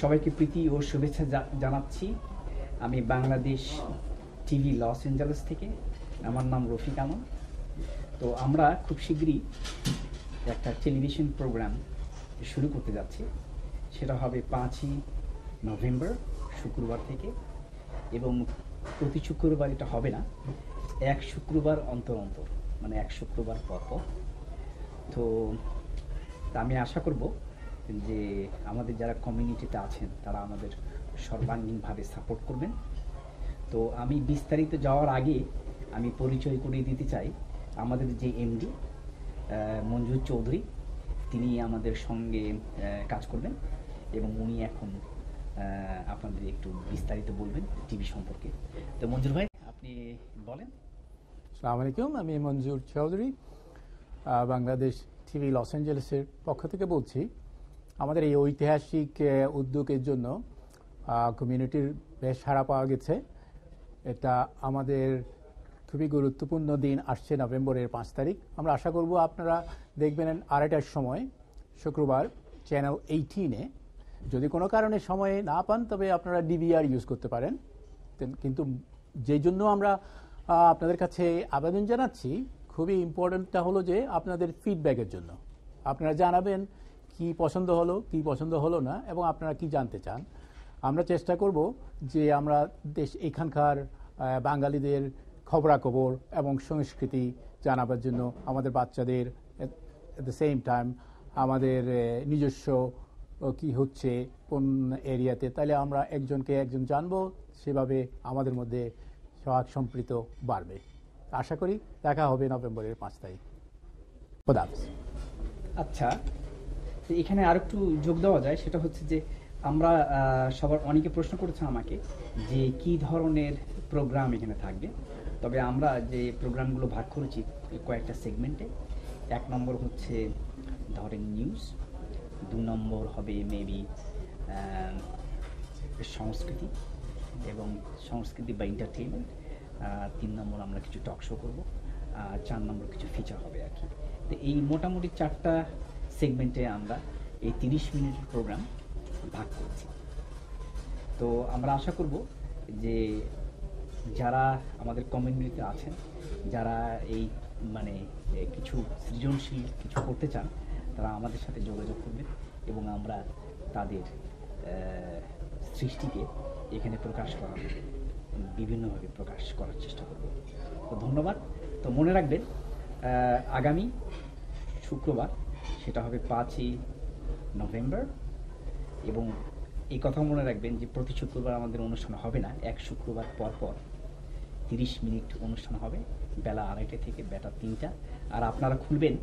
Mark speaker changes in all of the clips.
Speaker 1: সবাইকে প্রীতি ও শুভেচ্ছা জানাচ্ছি আমি বাংলাদেশ টিভি লস অ্যাঞ্জেলেস থেকে আমার নাম রফিক আলম তো আমরা খুব শীঘ্রই একটা টেলিভিশন প্রোগ্রাম শুরু করতে যাচ্ছি সেটা হবে পাঁচই নভেম্বর শুক্রবার থেকে এবং প্রতি শুক্রবার এটা হবে না এক শুক্রবার অন্তর অন্তর মানে এক শুক্রবার পর পর তো আমি আশা করবো যে আমাদের যারা কমিউনিটিতে আছেন তারা আমাদের সর্বাঙ্গীনভাবে সাপোর্ট করবেন তো আমি বিস্তারিত যাওয়ার আগে আমি পরিচয় করিয়ে দিতে চাই আমাদের যে এমডি মঞ্জুর চৌধুরী তিনি আমাদের সঙ্গে কাজ করবেন এবং উনি এখন আপনাদের একটু বিস্তারিত বলবেন টিভি সম্পর্কে তো মঞ্জুর ভাই আপনি বলেন
Speaker 2: সালাম আলাইকুম আমি মঞ্জুর চৌধুরী বাংলাদেশ টিভি লস অ্যাঞ্জেলেসের পক্ষ থেকে বলছি আমাদের এই ঐতিহাসিক উদ্যোগের জন্য কমিউনিটির বেশ সাড়া পাওয়া গেছে এটা আমাদের খুবই গুরুত্বপূর্ণ দিন আসছে নভেম্বরের পাঁচ তারিখ আমরা আশা করব আপনারা দেখবেন আড়াইটার সময় শুক্রবার চ্যানেল এইটিনে যদি কোনো কারণে সময়ে না পান তবে আপনারা ডিভিআর ইউজ করতে পারেন কিন্তু যে জন্য আমরা আপনাদের কাছে আবেদন জানাচ্ছি খুবই ইম্পর্টেন্টটা হলো যে আপনাদের ফিডব্যাকের জন্য আপনারা জানাবেন কি পছন্দ হলো কি পছন্দ হলো না এবং আপনারা কি জানতে চান আমরা চেষ্টা করব যে আমরা দেশ এখানকার বাঙালিদের খবরাখবর এবং সংস্কৃতি জানাবার জন্য আমাদের বাচ্চাদের অ্যাট দ্য সেম টাইম আমাদের নিজস্ব কি হচ্ছে কোন এরিয়াতে তাহলে আমরা একজনকে একজন জানবো সেভাবে আমাদের মধ্যে সহাগ সম্পৃত বাড়বে আশা করি দেখা হবে নভেম্বরের পাঁচ তারিখ আচ্ছা তো এখানে আর একটু যোগ দেওয়া যায় সেটা
Speaker 1: হচ্ছে যে আমরা সবার অনেকে প্রশ্ন করেছে আমাকে যে কি ধরনের প্রোগ্রাম এখানে থাকবে তবে আমরা যে প্রোগ্রামগুলো ভাগ করেছি কয়েকটা সেগমেন্টে এক নম্বর হচ্ছে ধরেন নিউজ দু নম্বর হবে মেবি সংস্কৃতি এবং সংস্কৃতি বা এন্টারটেনমেন্ট তিন নম্বর আমরা কিছু টক শো করবো চার নম্বর কিছু ফিচার হবে আর কি তো এই মোটামুটি চারটা সেগমেন্টে আমরা এই তিরিশ মিনিটের প্রোগ্রাম ভাগ করছি তো আমরা আশা করব যে যারা আমাদের কমিউনিটিতে আছেন যারা এই মানে কিছু সৃজনশীল কিছু করতে চান তারা আমাদের সাথে যোগাযোগ করবেন এবং আমরা তাদের সৃষ্টিকে এখানে প্রকাশ করার বিভিন্নভাবে প্রকাশ করার চেষ্টা করব তো ধন্যবাদ তো মনে রাখবেন আগামী শুক্রবার সেটা হবে পাঁচই নভেম্বর এবং এই কথা মনে রাখবেন যে প্রতি শুক্রবার আমাদের অনুষ্ঠান হবে না এক শুক্রবার পর পর তিরিশ মিনিট অনুষ্ঠান হবে বেলা আড়াইটা থেকে বেটা তিনটা আর আপনারা খুলবেন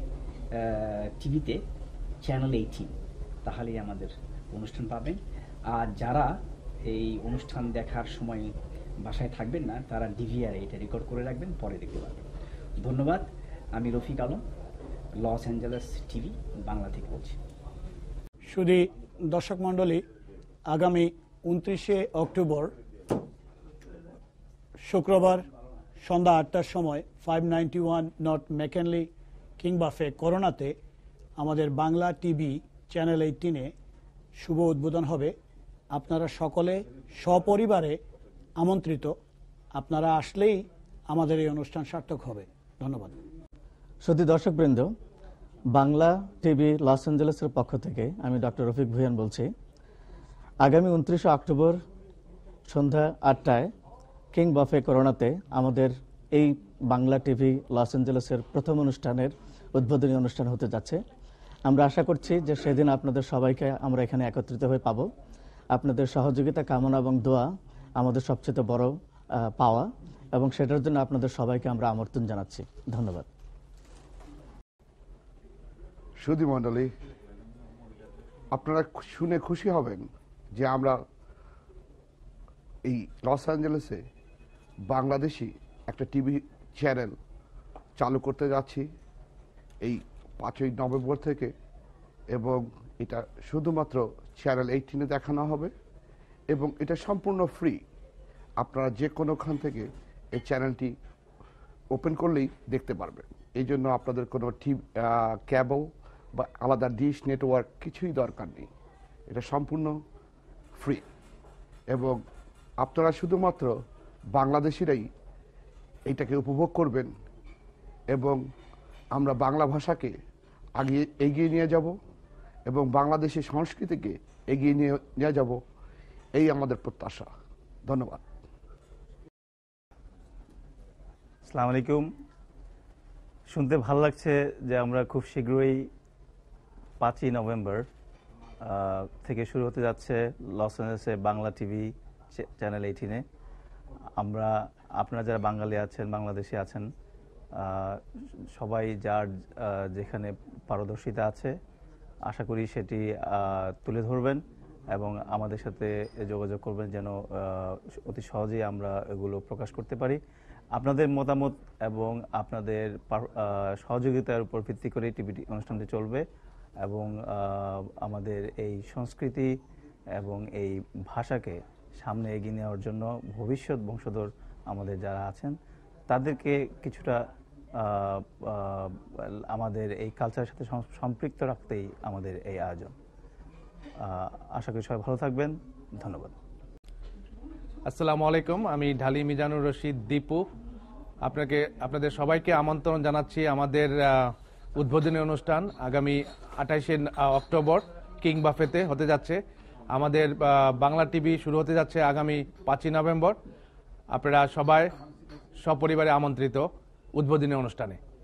Speaker 1: টিভিতে চ্যানেল এইটিন তাহলেই আমাদের অনুষ্ঠান পাবেন আর যারা এই অনুষ্ঠান দেখার সময় বাসায় থাকবেন না তারা ডিভিআরে এটা রেকর্ড করে রাখবেন পরে দেখতে পাবেন ধন্যবাদ আমি Rafiq Alam Los Angeles TV Bangla থেকে বলছি শুধু দর্শক
Speaker 3: মণ্ডলী আগামী উনত্রিশে অক্টোবর শুক্রবার সন্ধ্যা আটটার সময় five ninety one north McKinley কিংবা ফে করোনাতে আমাদের বাংলা টিভি চ্যানেল এইটিনে শুভ উদ্বোধন হবে আপনারা সকলে সপরিবারে আমন্ত্রিত আপনারা আসলেই আমাদের এই অনুষ্ঠান সার্থক হবে ধন্যবাদ শুধু দর্শকবৃন্দ বাংলা টিভি লস অ্যাঞ্জেলেসের পক্ষ থেকে আমি ডক্টর রফিক ভুয়ান বলছি আগামী উনত্রিশে অক্টোবর সন্ধ্যা আটটায় কিং বফে করোনাতে আমাদের এই বাংলা টিভি লস অ্যাঞ্জেলেসের প্রথম অনুষ্ঠানের উদ্বোধনী অনুষ্ঠান হতে যাচ্ছে আমরা আশা করছি যে সেদিন আপনাদের সবাইকে আমরা এখানে একত্রিত হয়ে পাব আপনাদের সহযোগিতা কামনা এবং দোয়া আমাদের সবচেয়ে বড় পাওয়া এবং সেটার জন্য আপনাদের সবাইকে আমরা আমন্ত্রণ জানাচ্ছি ধন্যবাদ
Speaker 4: সুদী মণ্ডলী আপনারা শুনে খুশি হবেন যে আমরা এই লস অ্যাঞ্জেলেসে বাংলাদেশি একটা টিভি চ্যানেল চালু করতে যাচ্ছি এই পাঁচই নভেম্বর থেকে এবং এটা শুধুমাত্র চ্যানেল এইটিনে দেখানো হবে এবং এটা সম্পূর্ণ ফ্রি আপনারা যে কোনোখান থেকে এই চ্যানেলটি ওপেন করলেই দেখতে পারবেন এই জন্য আপনাদের কোনো টিভি ক্যাবল বা আলাদা ডিশ নেটওয়ার্ক কিছুই দরকার নেই এটা সম্পূর্ণ ফ্রি এবং আপনারা শুধুমাত্র বাংলাদেশিরাই এটাকে উপভোগ করবেন এবং আমরা বাংলা ভাষাকে আগিয়ে এগিয়ে নিয়ে যাব এবং বাংলাদেশি সংস্কৃতিকে এগিয়ে নিয়ে নিয়ে যাব এই আমাদের প্রত্যাশা ধন্যবাদ আসসালামু আলাইকুম শুনতে ভালো লাগছে
Speaker 3: যে আমরা খুব শীঘ্রই পাঁচই নভেম্বর থেকে শুরু হতে যাচ্ছে লস অ্যাঞ্জেলেসে বাংলা টিভি চ্যানেল এইটিনে আমরা আপনারা যারা বাঙালি আছেন বাংলাদেশি আছেন সবাই যার যেখানে পারদর্শিতা আছে আশা করি সেটি তুলে ধরবেন এবং আমাদের সাথে যোগাযোগ করবেন যেন অতি সহজেই আমরা এগুলো প্রকাশ করতে পারি আপনাদের মতামত এবং আপনাদের সহযোগিতার উপর ভিত্তি করে টিভিটি অনুষ্ঠানটি চলবে এবং আমাদের এই সংস্কৃতি এবং এই ভাষাকে সামনে এগিয়ে নেওয়ার জন্য ভবিষ্যৎ বংশধর আমাদের যারা আছেন তাদেরকে কিছুটা আমাদের এই কালচারের সাথে সম্পৃক্ত রাখতেই আমাদের এই আয়োজন আশা করি সবাই ভালো থাকবেন ধন্যবাদ
Speaker 2: আসসালামু আলাইকুম আমি ঢালি মিজানুর রশিদ দীপু আপনাকে আপনাদের সবাইকে আমন্ত্রণ জানাচ্ছি আমাদের উদ্বোধনী অনুষ্ঠান আগামী আঠাইশে অক্টোবর কিং বাফেতে হতে যাচ্ছে আমাদের বাংলা টিভি শুরু হতে যাচ্ছে আগামী পাঁচই নভেম্বর আপনারা সবাই সপরিবারে আমন্ত্রিত উদ্বোধনী অনুষ্ঠানে